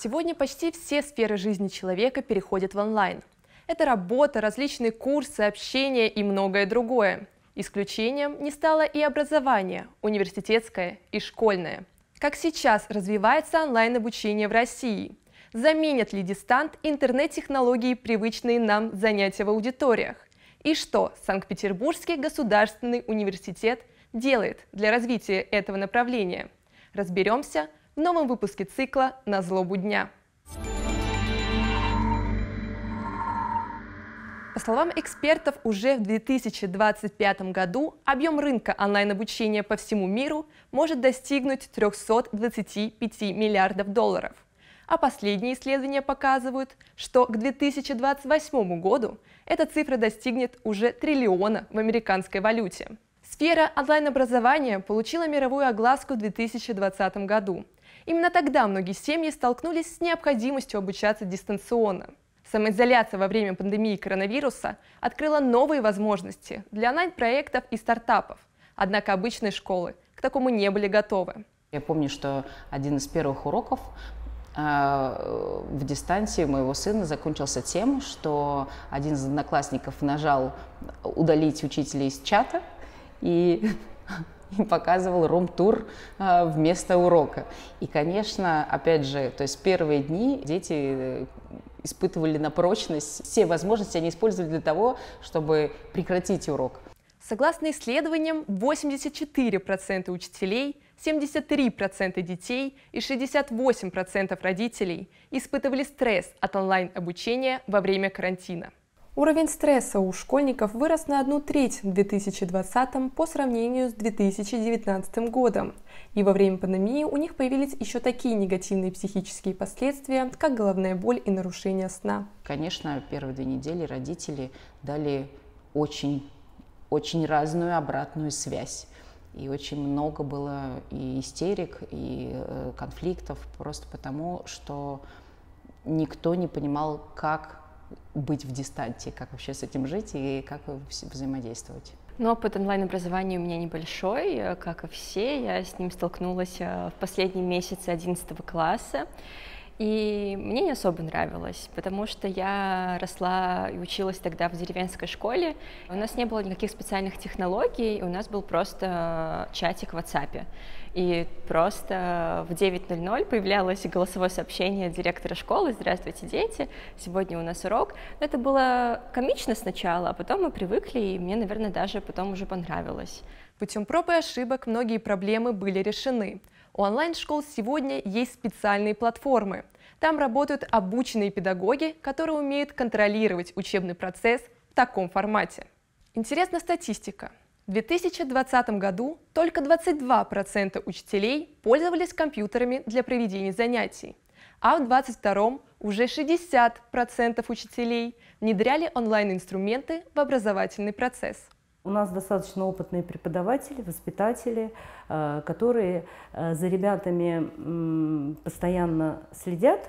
Сегодня почти все сферы жизни человека переходят в онлайн. Это работа, различные курсы, общение и многое другое. Исключением не стало и образование, университетское и школьное. Как сейчас развивается онлайн-обучение в России? Заменят ли дистант интернет-технологии привычные нам занятия в аудиториях? И что Санкт-Петербургский государственный университет делает для развития этого направления? Разберемся в новом выпуске цикла «На злобу дня». По словам экспертов, уже в 2025 году объем рынка онлайн-обучения по всему миру может достигнуть 325 миллиардов долларов. А последние исследования показывают, что к 2028 году эта цифра достигнет уже триллиона в американской валюте. Сфера онлайн-образования получила мировую огласку в 2020 году Именно тогда многие семьи столкнулись с необходимостью обучаться дистанционно. Самоизоляция во время пандемии коронавируса открыла новые возможности для онлайн-проектов и стартапов. Однако обычные школы к такому не были готовы. Я помню, что один из первых уроков э, в дистанции моего сына закончился тем, что один из одноклассников нажал удалить учителя из чата, и и показывал рум-тур э, вместо урока. И, конечно, опять же, то есть первые дни дети э, испытывали на прочность все возможности, они использовали для того, чтобы прекратить урок. Согласно исследованиям, 84% учителей, 73% детей и 68% родителей испытывали стресс от онлайн-обучения во время карантина. Уровень стресса у школьников вырос на одну треть в 2020 по сравнению с 2019 годом. И во время пандемии у них появились еще такие негативные психические последствия, как головная боль и нарушение сна. Конечно, первые две недели родители дали очень, очень разную обратную связь. И очень много было и истерик, и э, конфликтов, просто потому, что никто не понимал, как быть в дистанте, как вообще с этим жить и как взаимодействовать? Но ну, опыт онлайн-образования у меня небольшой, э, как и все. Я с ним столкнулась э, в последние месяцы 11 класса. И мне не особо нравилось, потому что я росла и училась тогда в деревенской школе. У нас не было никаких специальных технологий, у нас был просто чатик в WhatsApp. И просто в 9.00 появлялось голосовое сообщение директора школы «Здравствуйте, дети! Сегодня у нас урок». Но это было комично сначала, а потом мы привыкли, и мне, наверное, даже потом уже понравилось. Путем проб и ошибок многие проблемы были решены – у онлайн-школ сегодня есть специальные платформы. Там работают обученные педагоги, которые умеют контролировать учебный процесс в таком формате. Интересна статистика. В 2020 году только 22% учителей пользовались компьютерами для проведения занятий, а в 2022 уже 60% учителей внедряли онлайн-инструменты в образовательный процесс. У нас достаточно опытные преподаватели, воспитатели, э, которые э, за ребятами постоянно следят.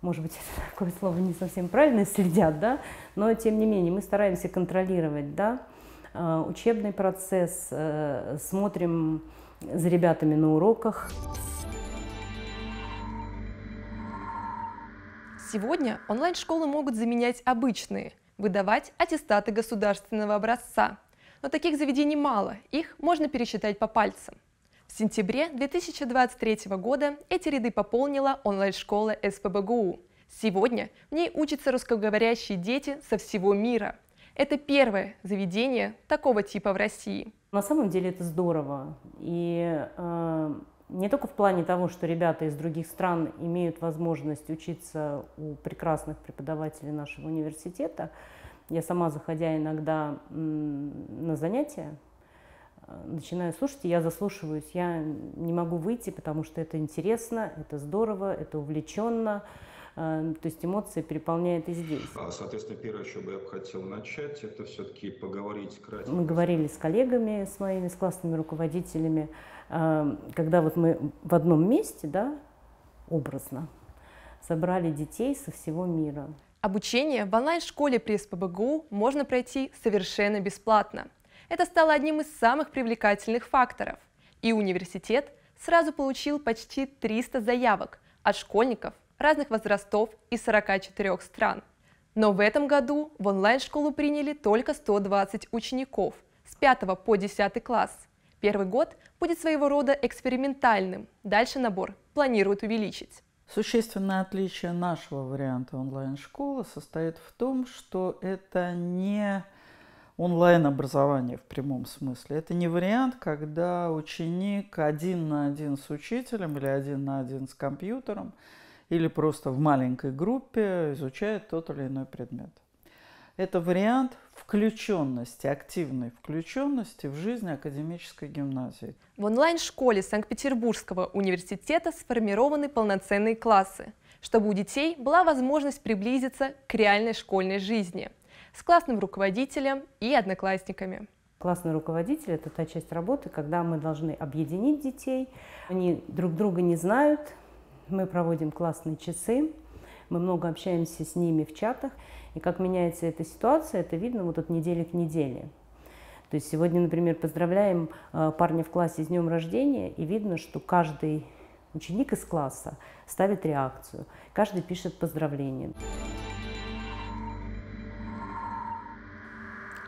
Может быть, такое слово не совсем правильно, следят, да? Но, тем не менее, мы стараемся контролировать, да? Э, учебный процесс, смотрим за ребятами на уроках. Сегодня онлайн-школы могут заменять обычные – выдавать аттестаты государственного образца. Но таких заведений мало, их можно пересчитать по пальцам. В сентябре 2023 года эти ряды пополнила онлайн-школа СПБГУ. Сегодня в ней учатся русскоговорящие дети со всего мира. Это первое заведение такого типа в России. На самом деле это здорово. И э, не только в плане того, что ребята из других стран имеют возможность учиться у прекрасных преподавателей нашего университета. Я сама, заходя иногда на занятия, э, начинаю слушать, и я заслушиваюсь. Я не могу выйти, потому что это интересно, это здорово, это увлеченно. Э, то есть эмоции переполняет и здесь. А, соответственно, первое, что бы я хотел начать, это все-таки поговорить кратко. Мы говорили с коллегами, с моими, с классными руководителями когда вот мы в одном месте, да, образно, собрали детей со всего мира. Обучение в онлайн-школе при СПБГУ можно пройти совершенно бесплатно. Это стало одним из самых привлекательных факторов. И университет сразу получил почти 300 заявок от школьников разных возрастов из 44 стран. Но в этом году в онлайн-школу приняли только 120 учеников с 5 по 10 класс – Первый год будет своего рода экспериментальным. Дальше набор планируют увеличить. Существенное отличие нашего варианта онлайн-школы состоит в том, что это не онлайн-образование в прямом смысле. Это не вариант, когда ученик один на один с учителем или один на один с компьютером или просто в маленькой группе изучает тот или иной предмет это вариант включенности, активной включенности в жизнь академической гимназии. В онлайн-школе Санкт-Петербургского университета сформированы полноценные классы, чтобы у детей была возможность приблизиться к реальной школьной жизни с классным руководителем и одноклассниками. Классный руководитель – это та часть работы, когда мы должны объединить детей. Они друг друга не знают, мы проводим классные часы, мы много общаемся с ними в чатах, и как меняется эта ситуация, это видно вот от недели к неделе. То есть сегодня, например, поздравляем э, парня в классе с днем рождения, и видно, что каждый ученик из класса ставит реакцию, каждый пишет поздравление.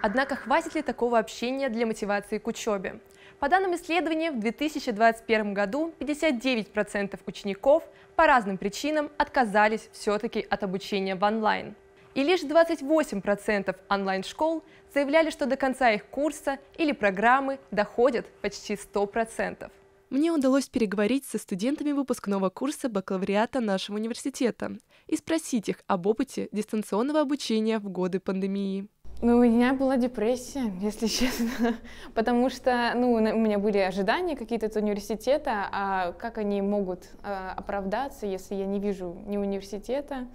Однако хватит ли такого общения для мотивации к учебе? По данным исследования, в 2021 году 59% учеников по разным причинам отказались все-таки от обучения в онлайн. И лишь 28% онлайн-школ заявляли, что до конца их курса или программы доходят почти 100%. Мне удалось переговорить со студентами выпускного курса бакалавриата нашего университета и спросить их об опыте дистанционного обучения в годы пандемии. Ну, у меня была депрессия, если честно, потому что, ну, у меня были ожидания какие-то от университета, а как они могут э, оправдаться, если я не вижу ни университета,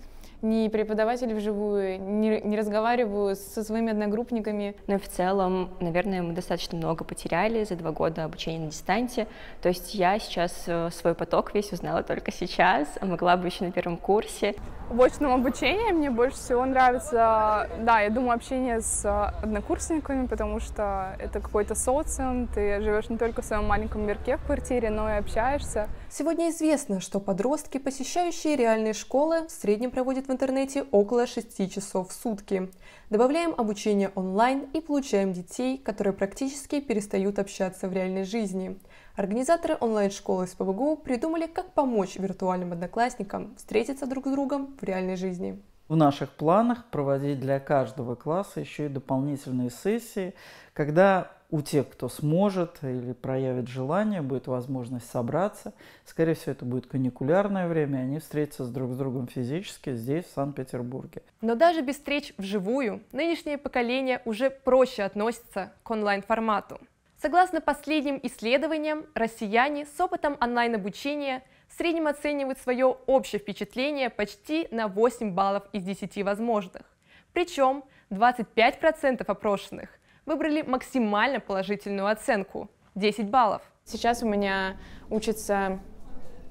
не преподаватель вживую, не, не разговариваю со своими одногруппниками. Но ну в целом, наверное, мы достаточно много потеряли за два года обучения на дистанте. То есть я сейчас э, свой поток весь узнала только сейчас, а могла бы еще на первом курсе. В очном обучении мне больше всего нравится, да, я думаю, общение с однокурсниками, потому что это какой-то социум, ты живешь не только в своем маленьком мирке в квартире, но и общаешься. Сегодня известно, что подростки, посещающие реальные школы, в среднем проводят в интернете около 6 часов в сутки. Добавляем обучение онлайн и получаем детей, которые практически перестают общаться в реальной жизни. Организаторы онлайн-школы с СПБГУ придумали, как помочь виртуальным одноклассникам встретиться друг с другом в реальной жизни. В наших планах проводить для каждого класса еще и дополнительные сессии, когда у тех, кто сможет или проявит желание, будет возможность собраться. Скорее всего, это будет каникулярное время, и они встретятся с друг с другом физически здесь, в Санкт-Петербурге. Но даже без встреч вживую нынешнее поколение уже проще относится к онлайн-формату. Согласно последним исследованиям, россияне с опытом онлайн-обучения – в среднем оценивают свое общее впечатление почти на 8 баллов из 10 возможных. Причем 25% опрошенных выбрали максимально положительную оценку – 10 баллов. Сейчас у меня учится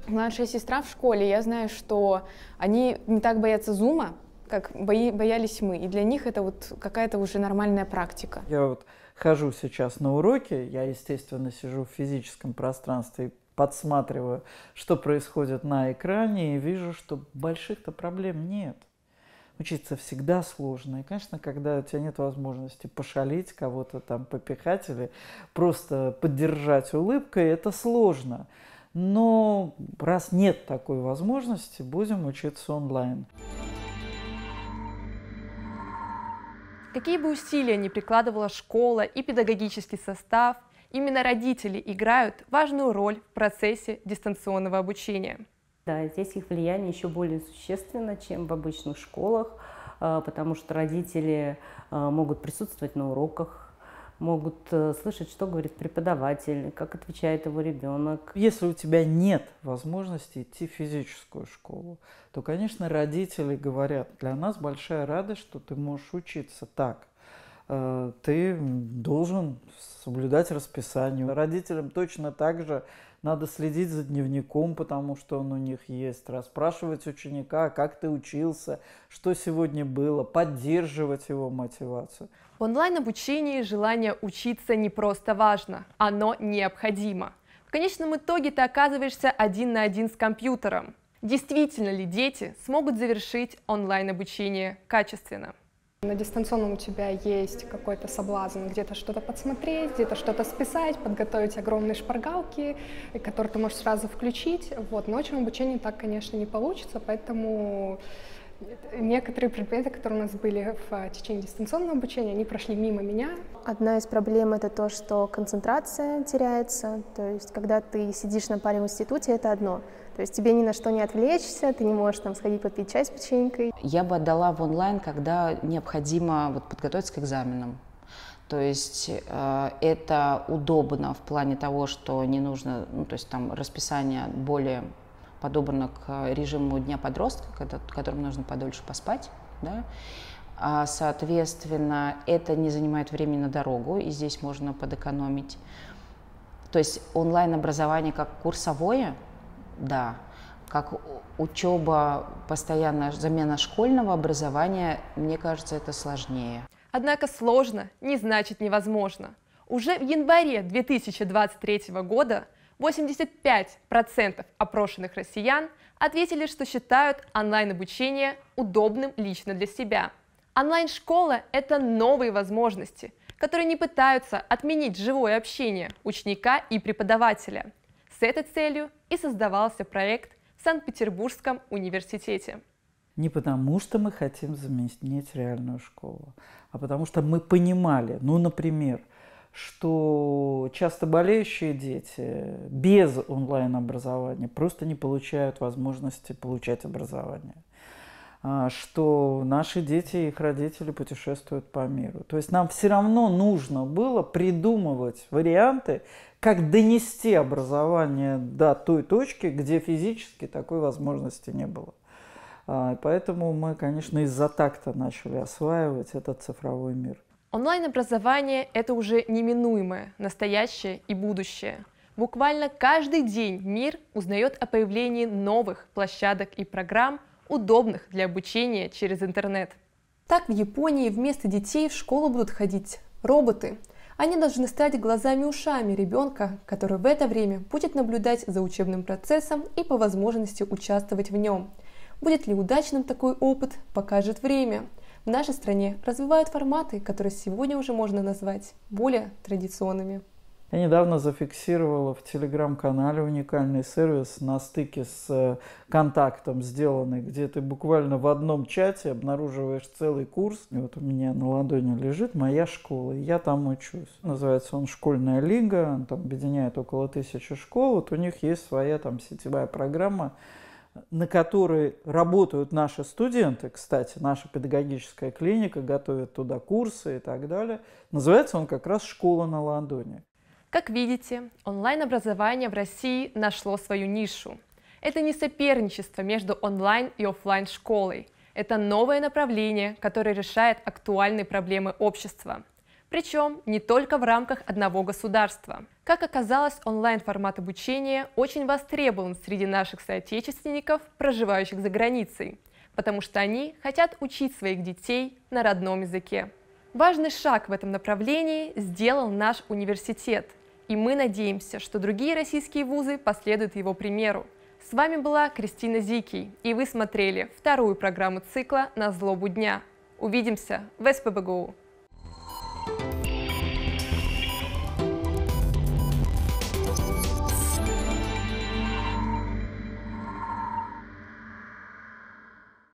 младшая сестра в школе. Я знаю, что они не так боятся зума, как бои, боялись мы. И для них это вот какая-то уже нормальная практика. Я вот хожу сейчас на уроки, я, естественно, сижу в физическом пространстве подсматриваю, что происходит на экране, и вижу, что больших-то проблем нет. Учиться всегда сложно. И, конечно, когда у тебя нет возможности пошалить, кого-то там попихать или просто поддержать улыбкой, это сложно. Но раз нет такой возможности, будем учиться онлайн. Какие бы усилия ни прикладывала школа и педагогический состав – Именно родители играют важную роль в процессе дистанционного обучения. Да, здесь их влияние еще более существенно, чем в обычных школах, э, потому что родители э, могут присутствовать на уроках, могут э, слышать, что говорит преподаватель, как отвечает его ребенок. Если у тебя нет возможности идти в физическую школу, то, конечно, родители говорят, для нас большая радость, что ты можешь учиться так. Э, ты должен соблюдать расписание. Родителям точно так же надо следить за дневником, потому что он у них есть, расспрашивать ученика, как ты учился, что сегодня было, поддерживать его мотивацию. В онлайн-обучении желание учиться не просто важно, оно необходимо. В конечном итоге ты оказываешься один на один с компьютером. Действительно ли дети смогут завершить онлайн-обучение качественно? На дистанционном у тебя есть какой-то соблазн где-то что-то подсмотреть, где-то что-то списать, подготовить огромные шпаргалки, э, которые ты можешь сразу включить. Вот. Но очень обучение так, конечно, не получится, поэтому Некоторые предметы, которые у нас были в а, течение дистанционного обучения, они прошли мимо меня. Одна из проблем — это то, что концентрация теряется. То есть, когда ты сидишь на паре в институте, это одно. То есть тебе ни на что не отвлечься, ты не можешь там сходить попить чай с печенькой. Я бы отдала в онлайн, когда необходимо вот, подготовиться к экзаменам. То есть э, это удобно в плане того, что не нужно, ну, то есть там расписание более подобрана к э, режиму дня подростка, когда, которому нужно подольше поспать, да, а, соответственно, это не занимает времени на дорогу, и здесь можно подэкономить. То есть онлайн-образование как курсовое, да, как учеба, постоянная замена школьного образования, мне кажется, это сложнее. Однако сложно не значит невозможно. Уже в январе 2023 года – 85% опрошенных россиян ответили, что считают онлайн-обучение удобным лично для себя. Онлайн-школа – это новые возможности, которые не пытаются отменить живое общение ученика и преподавателя. С этой целью и создавался проект в Санкт-Петербургском университете. Не потому, что мы хотим заменить реальную школу, а потому что мы понимали, ну, например, – что часто болеющие дети без онлайн-образования просто не получают возможности получать образование а, что наши дети и их родители путешествуют по миру. То есть нам все равно нужно было придумывать варианты, как донести образование до той точки, где физически такой возможности не было. А, поэтому мы, конечно, из-за такта начали осваивать этот цифровой мир. Онлайн-образование – это уже неминуемое, настоящее и будущее. Буквально каждый день мир узнает о появлении новых площадок и программ, удобных для обучения через интернет. Так в Японии вместо детей в школу будут ходить роботы. Они должны стать глазами и ушами ребенка, который в это время будет наблюдать за учебным процессом и по возможности участвовать в нем. Будет ли удачным такой опыт, покажет время – в нашей стране развивают форматы, которые сегодня уже можно назвать более традиционными. Я недавно зафиксировала в телеграм-канале уникальный сервис на стыке с э, контактом сделанный, где ты буквально в одном чате обнаруживаешь целый курс. И вот у меня на ладони лежит моя школа, и я там учусь. Называется он «Школьная лига», он там объединяет около тысячи школ. Вот у них есть своя там сетевая программа, на которые работают наши студенты, кстати, наша педагогическая клиника готовит туда курсы и так далее. Называется он как раз «Школа на ладони». Как видите, онлайн-образование в России нашло свою нишу. Это не соперничество между онлайн и офлайн школой. Это новое направление, которое решает актуальные проблемы общества – причем не только в рамках одного государства. Как оказалось, онлайн-формат обучения очень востребован среди наших соотечественников, проживающих за границей, потому что они хотят учить своих детей на родном языке. Важный шаг в этом направлении сделал наш университет, и мы надеемся, что другие российские вузы последуют его примеру. С вами была Кристина Зикий, и вы смотрели вторую программу цикла «На злобу дня». Увидимся в СПБГУ!